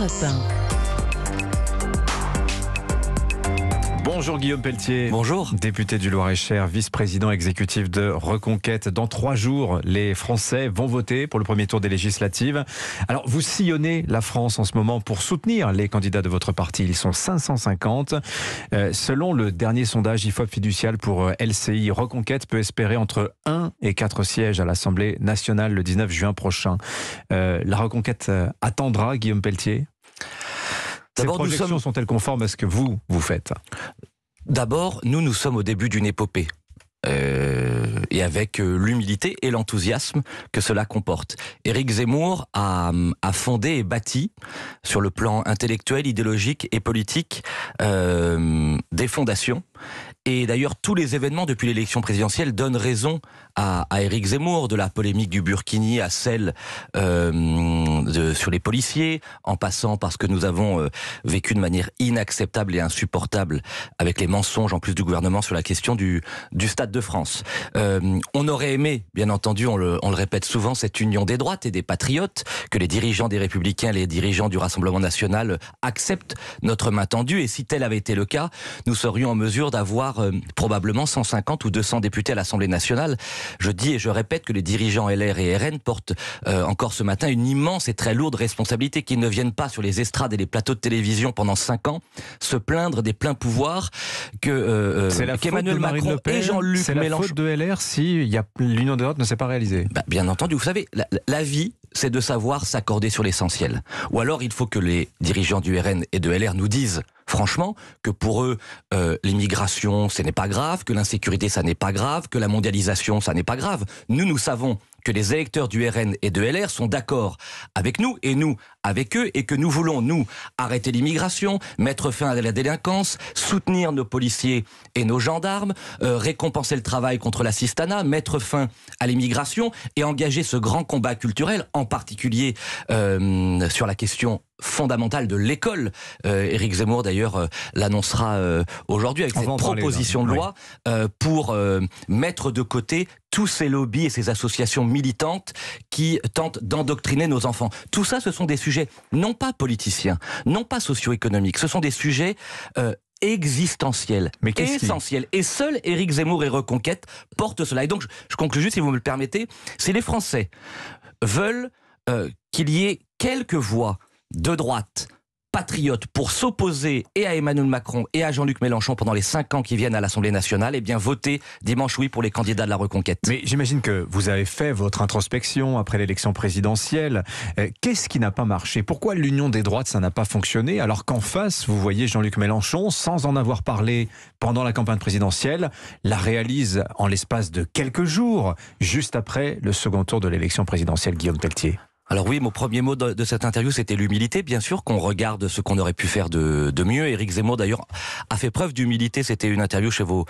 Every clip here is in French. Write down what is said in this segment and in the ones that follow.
Europe 1. Bonjour Guillaume Pelletier. Bonjour. Député du Loir-et-Cher, vice-président exécutif de Reconquête. Dans trois jours, les Français vont voter pour le premier tour des législatives. Alors, vous sillonnez la France en ce moment pour soutenir les candidats de votre parti. Ils sont 550. Euh, selon le dernier sondage IFOP fiducial pour euh, LCI, Reconquête peut espérer entre 1 et 4 sièges à l'Assemblée nationale le 19 juin prochain. Euh, la Reconquête attendra Guillaume Pelletier ces projections sommes... sont-elles conformes à ce que vous, vous faites D'abord, nous, nous sommes au début d'une épopée. Euh, et avec euh, l'humilité et l'enthousiasme que cela comporte. Éric Zemmour a, fondé et bâti, sur le plan intellectuel, idéologique et politique, euh, des fondations. Et d'ailleurs, tous les événements depuis l'élection présidentielle donnent raison à, à Éric Zemmour, de la polémique du Burkini à celle euh, de, sur les policiers, en passant parce que nous avons euh, vécu de manière inacceptable et insupportable avec les mensonges en plus du gouvernement sur la question du, du Stade de France. Euh, on aurait aimé, bien entendu, on le, on le répète souvent, cette union des droites et des patriotes, que les dirigeants des Républicains, les dirigeants du Rassemblement national acceptent notre main tendue. Et si tel avait été le cas, nous serions en mesure d'avoir euh, probablement 150 ou 200 députés à l'Assemblée nationale. Je dis et je répète que les dirigeants LR et RN portent euh, encore ce matin une immense et très lourde responsabilité qui ne viennent pas sur les estrades et les plateaux de télévision pendant cinq ans se plaindre des pleins pouvoirs que qu'Emmanuel Macron et Jean-Luc Mélenchon. C'est la faute de LR si l'union des droites ne s'est pas réalisée. Bah, bien entendu, vous savez, la vie c'est de savoir s'accorder sur l'essentiel. Ou alors il faut que les dirigeants du RN et de LR nous disent franchement que pour eux euh, l'immigration ce n'est pas grave, que l'insécurité ça n'est pas grave, que la mondialisation ça n'est pas grave. Nous nous savons que les électeurs du RN et de LR sont d'accord avec nous et nous avec eux et que nous voulons, nous, arrêter l'immigration, mettre fin à la délinquance, soutenir nos policiers et nos gendarmes, euh, récompenser le travail contre la cistana, mettre fin à l'immigration et engager ce grand combat culturel, en particulier euh, sur la question fondamentale de l'école. Euh, Éric Zemmour, d'ailleurs, euh, l'annoncera euh, aujourd'hui avec ses cette proposition de loi pour mettre de côté tous ces lobbies et ces associations militantes qui tentent d'endoctriner nos enfants. Tout ça, ce sont des sujets non pas politiciens, non pas socio-économiques, ce sont des sujets existentiels, mais essentiel. Et seul Éric Zemmour et Reconquête portent cela. Et donc, je conclue juste, si vous me le permettez, c'est les Français veulent qu'il y ait quelques voix de droite, patriote, pour s'opposer et à Emmanuel Macron et à Jean-Luc Mélenchon pendant les cinq ans qui viennent à l'Assemblée nationale, et eh bien voter dimanche oui pour les candidats de la reconquête. Mais j'imagine que vous avez fait votre introspection après l'élection présidentielle. Euh, qu'est-ce qui n'a pas marché Pourquoi l'union des droites, ça n'a pas fonctionné alors qu'en face, vous voyez Jean-Luc Mélenchon, sans en avoir parlé pendant la campagne présidentielle, la réalise en l'espace de quelques jours, juste après le second tour de l'élection présidentielle Guillaume Pelletier alors oui, mon premier mot de, cette interview, c'était l'humilité, bien sûr, qu'on regarde ce qu'on aurait pu faire de, mieux. Éric Zemmour, d'ailleurs, a fait preuve d'humilité. C'était une interview chez vos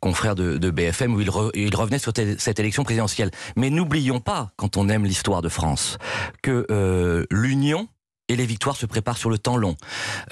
confrères de, BFM où il, revenait sur cette élection présidentielle. Mais n'oublions pas, quand on aime l'histoire de France, que euh, l'union et les victoires se préparent sur le temps long.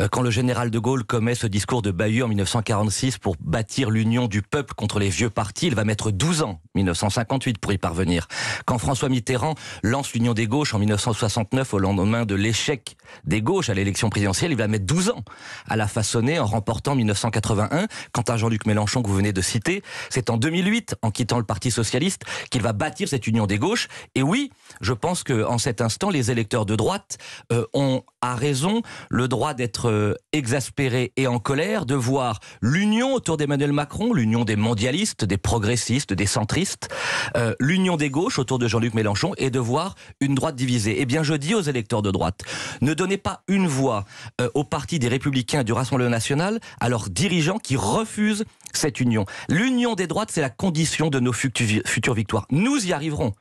Euh, quand le général de Gaulle commet ce discours de Bayeux en 1946 pour bâtir l'union du peuple contre les vieux partis, il va mettre 12 ans, 1958, pour y parvenir. Quand François Mitterrand lance l'union des gauches en 1969 au lendemain de l'échec des gauches à l'élection présidentielle, il va mettre 12 ans à la façonner en remportant 1981. Quant à Jean-Luc Mélenchon que vous venez de citer, c'est en 2008, en quittant le Parti socialiste, qu'il va bâtir cette union des gauches. Et oui, je pense que en cet instant, les électeurs de droite euh, ont a raison le droit d'être euh, exaspéré et en colère, de voir l'union autour d'Emmanuel Macron, l'union des mondialistes, des progressistes, des centristes, euh, l'union des gauches autour de Jean-Luc Mélenchon et de voir une droite divisée. Eh bien, je dis aux électeurs de droite, ne donnez pas une voix euh, au Parti des Républicains du Rassemblement National, à leurs dirigeants qui refusent cette union. L'union des droites, c'est la condition de nos futures victoires. Nous y arriverons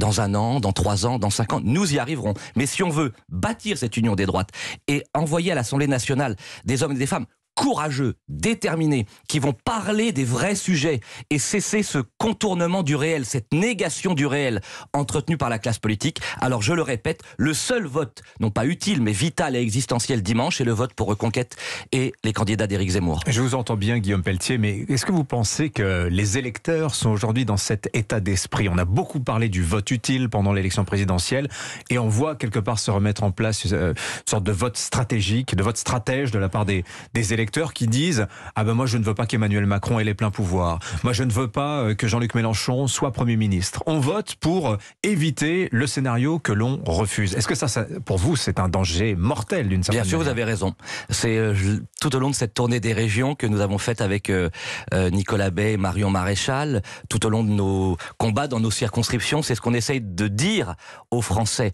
dans un an, dans trois ans, dans cinq ans. Nous y arriverons. Mais si on veut bâtir cette union des droites et envoyer à l'Assemblée nationale des hommes et des femmes courageux, déterminés, qui vont parler des vrais sujets et cesser ce contournement du réel, cette négation du réel entretenue par la classe politique. Alors je le répète, le seul vote, non pas utile, mais vital et existentiel dimanche, est le vote pour Reconquête et les candidats d'Éric Zemmour. Je vous entends bien, Guillaume Pelletier, mais est-ce que vous pensez que les électeurs sont aujourd'hui dans cet état d'esprit On a beaucoup parlé du vote utile pendant l'élection présidentielle et on voit quelque part se remettre en place euh, une sorte de vote stratégique, de vote stratège de la part des, des électeurs qui disent Ah ben moi je ne veux pas qu'Emmanuel Macron ait les pleins pouvoirs, moi je ne veux pas euh, que Jean-Luc Mélenchon soit Premier ministre. On vote pour euh, éviter le scénario que l'on refuse. Est-ce que ça, pour vous, c'est un danger mortel d'une certaine Bien sûr, vous avez raison. C'est euh, tout au long de cette tournée des régions que nous avons faite avec Nicolas Bay et Marion Maréchal, tout au long de nos combats dans nos circonscriptions, c'est ce qu'on essaye de dire aux Français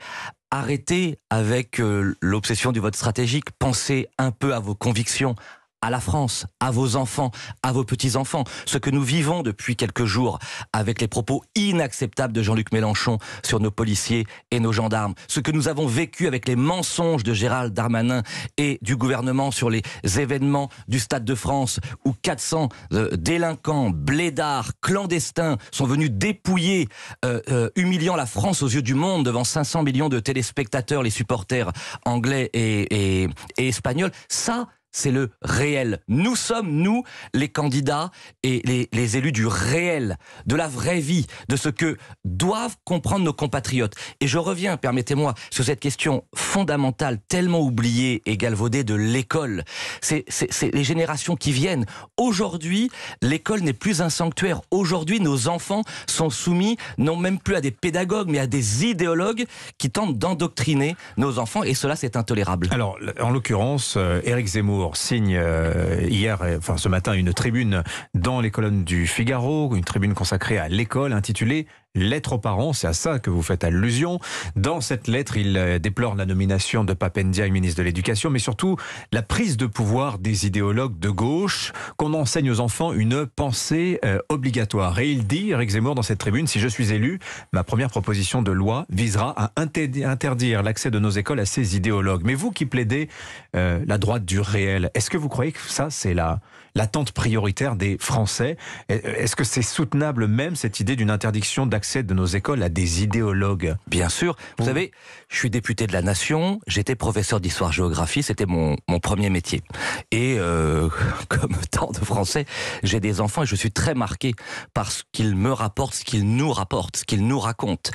arrêtez avec l'obsession du vote stratégique, pensez un peu à vos convictions, à la France, à vos enfants, à vos petits-enfants. Ce que nous vivons depuis quelques jours avec les propos inacceptables de Jean-Luc Mélenchon sur nos policiers et nos gendarmes. Ce que nous avons vécu avec les mensonges de Gérald Darmanin et du gouvernement sur les événements du Stade de France où 400 euh, délinquants, blédards, clandestins sont venus dépouiller, euh, euh, humiliant la France aux yeux du monde devant 500 millions de téléspectateurs, les supporters anglais et, et espagnols. Ça, c'est le réel. Nous sommes, nous, les candidats et les, élus du réel, de la vraie vie, de ce que doivent comprendre nos compatriotes. Et je reviens, permettez-moi, sur cette question fondamentale, tellement oubliée et galvaudée de l'école. C'est les générations qui viennent. Aujourd'hui, l'école n'est plus un sanctuaire. Aujourd'hui, nos enfants sont soumis, non même plus à des pédagogues, mais à des idéologues qui tentent d'endoctriner nos enfants. Et cela, c'est intolérable. Alors, en l'occurrence, euh, Éric Zemmour, signe euh, hier, euh, enfin ce matin, une tribune dans les colonnes du Figaro, une tribune consacrée à l'école intitulée lettre aux parents. C'est à ça que vous faites allusion. Dans cette lettre, il euh, déplore la nomination de Papendia, ministre de l'Éducation, mais surtout la prise de pouvoir des idéologues de gauche, qu'on enseigne aux enfants une pensée euh, obligatoire. Et il dit, Eric Zemmour, dans cette tribune, si je suis élu, ma première proposition de loi visera à interdire l'accès de nos écoles à ces idéologues. Mais vous qui plaidez euh, la droite du réel, est-ce que vous croyez que ça, c'est la, l'attente prioritaire des Français Est-ce que c'est soutenable même cette idée d'une interdiction d'accès de nos écoles à des idéologues. Bien sûr, vous mmh. savez, je suis député de la Nation, j'étais professeur d'histoire-géographie, c'était mon, mon, premier métier. Et euh, comme tant de Français, j'ai des enfants et je suis très marqué par ce qu'ils me rapportent, ce qu'ils nous rapportent, ce qu'ils nous racontent.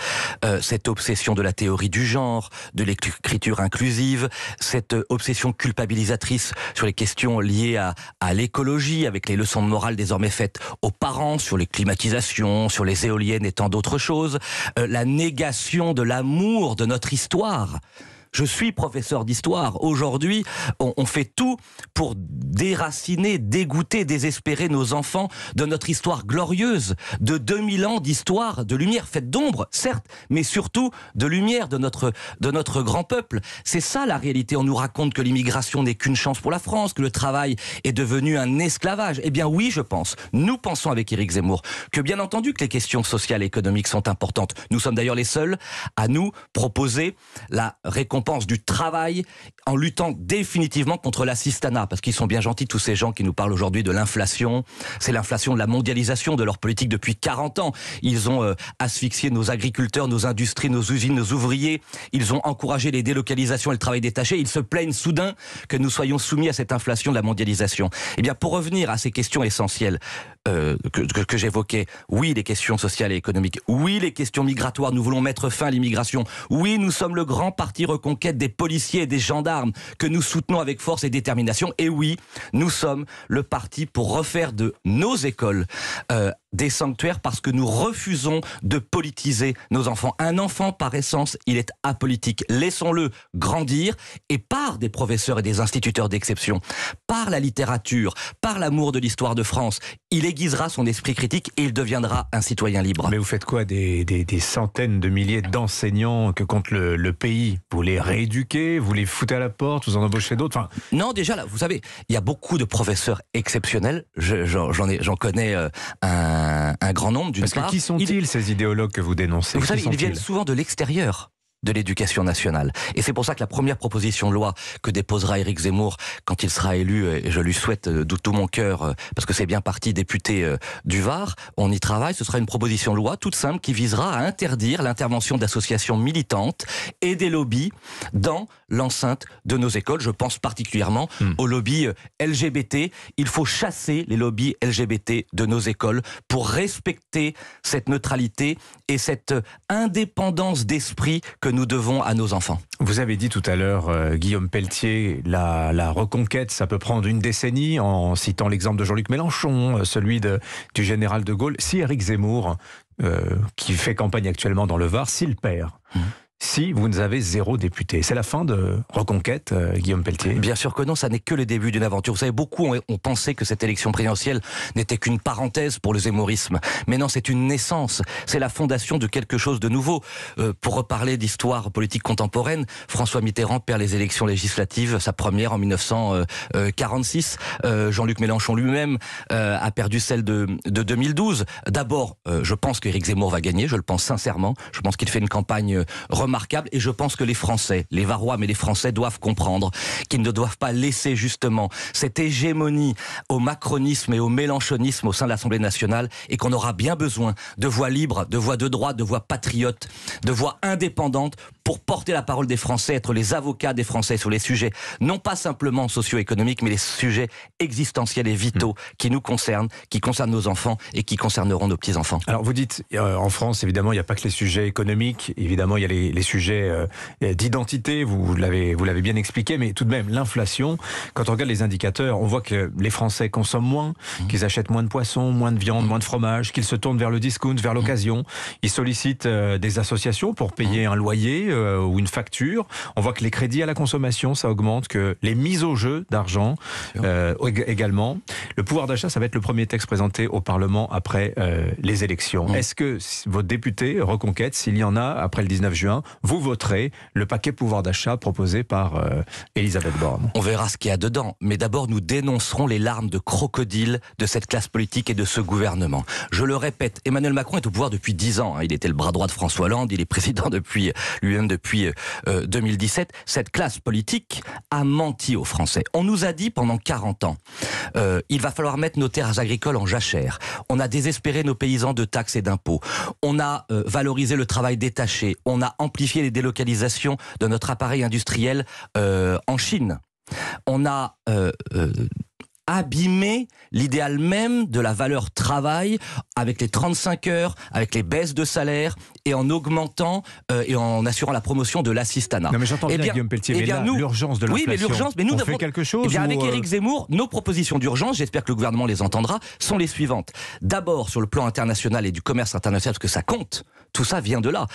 Euh, cette obsession de la théorie du genre, de l'écriture inclusive, cette euh, obsession culpabilisatrice sur les questions liées à, à l'écologie, avec les leçons de morale désormais faites aux parents sur les climatisations, sur les éoliennes étant D'autre chose, euh, la négation de l'amour de notre histoire. Je suis professeur d'histoire. Aujourd'hui, on, on, fait tout pour déraciner, dégoûter, désespérer nos enfants de notre histoire glorieuse, de 2000 ans d'histoire, de lumière faite d'ombre, certes, mais surtout de lumière de notre, de notre grand peuple. C'est ça la réalité. On nous raconte que l'immigration n'est qu'une chance pour la France, que le travail est devenu un esclavage. Eh bien oui, je pense. Nous pensons avec Éric Zemmour que bien entendu que les questions sociales et économiques sont importantes. Nous sommes d'ailleurs les seuls à nous proposer la récompense pense du travail en luttant définitivement contre l'assistanat, parce qu'ils sont bien gentils tous ces gens qui nous parlent aujourd'hui de l'inflation. C'est l'inflation de la mondialisation de leur politique depuis 40 ans. Ils ont euh, asphyxié nos agriculteurs, nos industries, nos usines, nos ouvriers. Ils ont encouragé les délocalisations et le travail détaché. Ils se plaignent soudain que nous soyons soumis à cette inflation de la mondialisation. Eh bien, pour revenir à ces questions essentielles euh, que, que j'évoquais, oui, les questions sociales et économiques, oui, les questions migratoires, nous voulons mettre fin à l'immigration, oui, nous sommes le grand parti reconquête des policiers et des gendarmes que nous soutenons avec force et détermination. Et oui, nous sommes le parti pour refaire de nos écoles euh, des sanctuaires parce que nous refusons de politiser nos enfants. Un enfant, par essence, il est apolitique. Laissons-le grandir et par des professeurs et des instituteurs d'exception, par la littérature, par l'amour de l'histoire de France, il aiguisera son esprit critique et il deviendra un citoyen libre. Mais vous faites quoi des, centaines de milliers d'enseignants que compte le, pays Vous les rééduquez Vous les foutez à la porte Vous en embauchez d'autres Non, déjà, là, vous savez, il y a beaucoup de professeurs exceptionnels. J'en connais euh, un un, grand nombre. d'une part. qui sont-ils, ces idéologues que vous dénoncez Vous savez, ils viennent souvent de l'extérieur de l'éducation nationale. Et c'est pour ça que la première proposition de loi que déposera Éric Zemmour quand il sera élu, euh, et je lui souhaite euh, de tout mon cœur, euh, parce que c'est bien parti député du Var, on y travaille, ce sera une proposition de loi toute simple qui visera à interdire l'intervention d'associations militantes et des lobbies dans l'enceinte de nos écoles. Je pense particulièrement hmm. aux lobbies LGBT. Il faut chasser les lobbies LGBT de nos écoles pour respecter cette neutralité et cette indépendance d'esprit que nous devons à nos enfants. Vous avez dit tout à l'heure, euh, Guillaume Pelletier, la, reconquête, ça peut prendre une décennie, en citant l'exemple de Jean-Luc Mélenchon, euh, celui de, du général de Gaulle. Si Éric Zemmour, euh, qui fait campagne actuellement dans le Var, s'il perd, mmh si vous avez zéro député. C'est la fin de Reconquête, euh, Guillaume Pelletier Bien sûr que non, ça n'est que le début d'une aventure. Vous savez, beaucoup ont, pensé que cette élection présidentielle n'était qu'une parenthèse pour le zémorisme. Mais non, c'est une naissance, c'est la fondation de quelque chose de nouveau. Euh, pour reparler d'histoire politique contemporaine, François Mitterrand perd les élections législatives, sa première en 1946. Euh, Jean-Luc Mélenchon lui-même a perdu celle de, de 2012. D'abord, je pense qu'Éric Zemmour va gagner, je le pense sincèrement. Je pense qu'il fait une campagne remarquable et je pense que les Français, les Varois, mais les Français doivent comprendre qu'ils ne doivent pas laisser justement cette hégémonie au macronisme et au mélanchonisme au sein de l'Assemblée nationale et qu'on aura bien besoin de voix libres, de voix de droite, de voix patriotes, de voix indépendantes pour porter la parole des Français, être les avocats des Français sur les sujets, non pas simplement socio-économiques, mais les sujets existentiels et vitaux hmm. qui nous concernent, qui concernent nos enfants et qui concerneront nos petits-enfants. Alors vous dites, euh, en France, évidemment, il n'y a pas que les sujets économiques, évidemment, il y a les, sujets euh, d'identité, vous, l'avez, vous l'avez bien expliqué, mais tout de même, l'inflation, quand on regarde les indicateurs, on voit que les Français consomment moins, hmm. qu'ils achètent moins de poissons, moins de viande, hmm. moins de fromage, qu'ils se tournent vers le discount, vers l'occasion, ils sollicitent euh, des associations pour payer un loyer euh, ou une facture. On voit que les crédits à la consommation, ça augmente, que les mises au jeu d'argent euh, également. Le pouvoir d'achat, ça va être le premier texte présenté au Parlement après euh, les élections. Mmh. Est-ce que vos députés reconquête s'il y en a après le 19 juin, vous voterez le paquet pouvoir d'achat proposé par Elisabeth Borne On verra ce qu'il y a dedans. Mais d'abord, nous dénoncerons les larmes de crocodile de cette classe politique et de ce gouvernement. Je le répète, Emmanuel Macron est au pouvoir depuis 10 ans. Hein. Il était le bras droit de François Hollande, il est président depuis lui depuis 2017, euh, euh, cette classe politique a menti aux Français. On nous a dit pendant 40 ans, euh, il va falloir mettre nos terres agricoles en jachère. On a désespéré nos paysans de taxes et d'impôts. On a valorisé le travail détaché. On a amplifié les délocalisations de notre appareil industriel en Chine. On a abîmer l'idéal même de la valeur travail avec les 35 heures, avec les baisses de salaire et en augmentant euh, et en assurant la promotion de l'assistanat. Non mais j'entends eh bien, Guillaume Pelletier, eh mais là, l'urgence de l'inflation, oui, mais l'urgence, mais nous, on fait quelque chose eh bien, Avec euh, Éric Zemmour, nos propositions d'urgence, j'espère que le gouvernement les entendra, sont les suivantes. D'abord, sur le plan international et du commerce international, parce que ça compte, tout ça vient de là.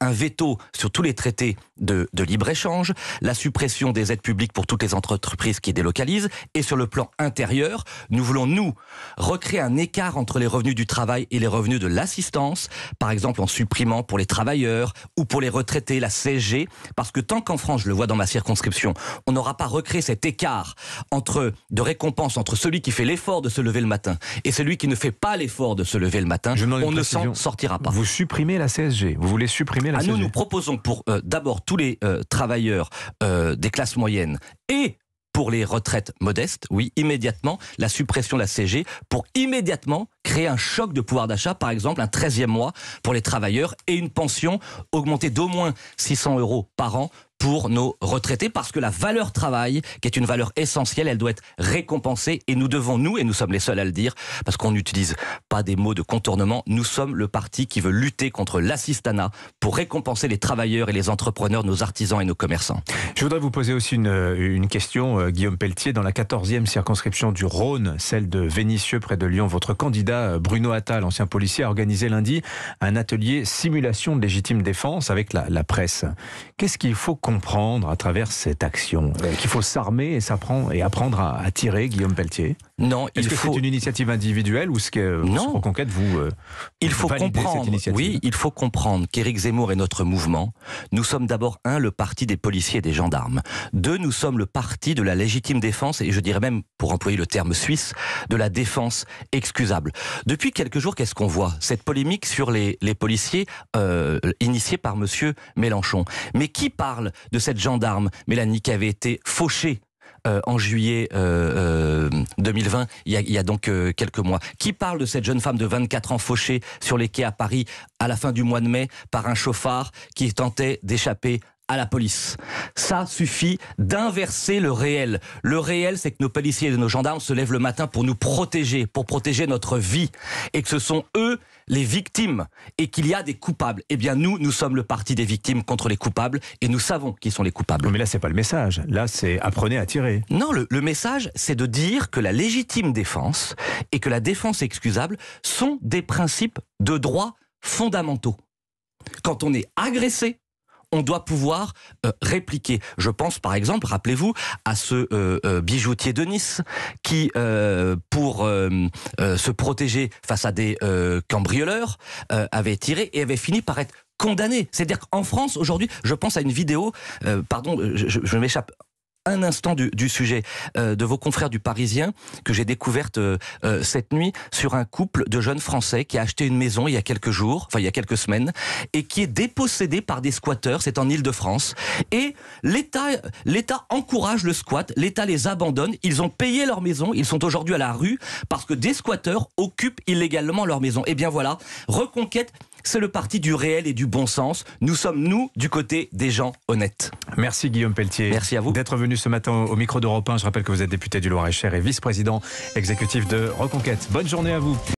Un, veto sur tous les traités de, de libre-échange, la suppression des aides publiques pour toutes les entreprises qui délocalisent, et sur le plan international, intérieur, Nous voulons, nous, recréer un écart entre les revenus du travail et les revenus de l'assistance, par exemple en supprimant pour les travailleurs ou pour les retraités la CSG, parce que tant qu'en France, je le vois dans ma circonscription, on n'aura pas recréé cet écart entre de récompense entre celui qui fait l'effort de se lever le matin et celui qui ne fait pas l'effort de se lever le matin, je on ne s'en sortira pas. Vous supprimez la CSG, vous voulez supprimer la CSG. Ah, nous, nous proposons pour euh, d'abord tous les euh, travailleurs euh, des classes moyennes et pour les retraites modestes, oui, immédiatement, la suppression de la CG pour immédiatement créer un choc de pouvoir d'achat, par exemple un 13e mois pour les travailleurs et une pension augmentée d'au moins 600 euros par an pour nos retraités, parce que la valeur travail, qui est une valeur essentielle, elle doit être récompensée, et nous devons, nous, et nous sommes les seuls à le dire, parce qu'on n'utilise pas des mots de contournement, nous sommes le parti qui veut lutter contre l'assistanat pour récompenser les travailleurs et les entrepreneurs, nos artisans et nos commerçants. Je voudrais vous poser aussi une, question, euh, Guillaume Pelletier, dans la 14e circonscription du Rhône, celle de Vénissieux près de Lyon, votre candidat euh, Bruno Attal, ancien policier, a organisé lundi un atelier simulation de légitime défense avec la, la presse. Qu'est-ce qu'il faut qu'on comprendre à travers cette action, euh, qu'il faut s'armer et, et apprendre à, à tirer, Guillaume Pelletier non, Est-ce que c'est une initiative individuelle ou ce que non. reconquête vous euh, Il faut comprendre. Oui, il faut comprendre qu'Éric Zemmour est notre mouvement. Nous sommes d'abord un le parti des policiers et des gendarmes. Deux, nous sommes le parti de la légitime défense et je dirais même, pour employer le terme suisse, de la défense excusable. Depuis quelques jours, qu'est-ce qu'on voit Cette polémique sur les, policiers euh, initiée par Monsieur Mélenchon. Mais qui parle de cette gendarme Mélanie qui avait été fauchée euh, en juillet 2020, euh, euh, il y a, il y a donc quelques mois. Qui parle de cette jeune femme de 24 ans fauchée sur les quais à Paris à la fin du mois de mai par un chauffard qui tentait d'échapper à la police. Ça suffit d'inverser le réel. Le réel, c'est que nos policiers et nos gendarmes se lèvent le matin pour nous protéger, pour protéger notre vie, et que ce sont eux les victimes, et qu'il y a des coupables. Eh bien, nous, nous sommes le parti des victimes contre les coupables, et nous savons qui sont les coupables. Mais là, c'est pas le message. Là, c'est apprenez à tirer. Non, le, le message, c'est de dire que la légitime défense et que la défense excusable sont des principes de droit fondamentaux. Quand on est agressé, on doit pouvoir euh, répliquer. Je pense par exemple, rappelez-vous, à ce euh, euh, bijoutier de Nice qui, pour se protéger face à des cambrioleurs, avait tiré et avait fini par être condamné. C'est-à-dire qu'en France, aujourd'hui, je pense à une vidéo, pardon, je m'échappe, un instant du, sujet euh, de vos confrères du Parisien que j'ai découverte euh, euh, cette nuit sur un couple de jeunes Français qui a acheté une maison il y a quelques jours, enfin il y a quelques semaines, et qui est dépossédé par des squatteurs. C'est en ile de france Et l'État, l'État encourage le squat. L'État les abandonne. Ils ont payé leur maison. Ils sont aujourd'hui à la rue parce que des squatteurs occupent illégalement leur maison. Et eh bien voilà, reconquête c'est le parti du réel et du bon sens. Nous sommes, nous, du côté des gens honnêtes. Merci Guillaume Pelletier. Merci à vous. D'être venu ce matin au micro d'Europe 1. Je rappelle que vous êtes député du Loir-et-Cher et, et vice-président exécutif de Reconquête. Bonne journée à vous.